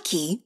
Mikey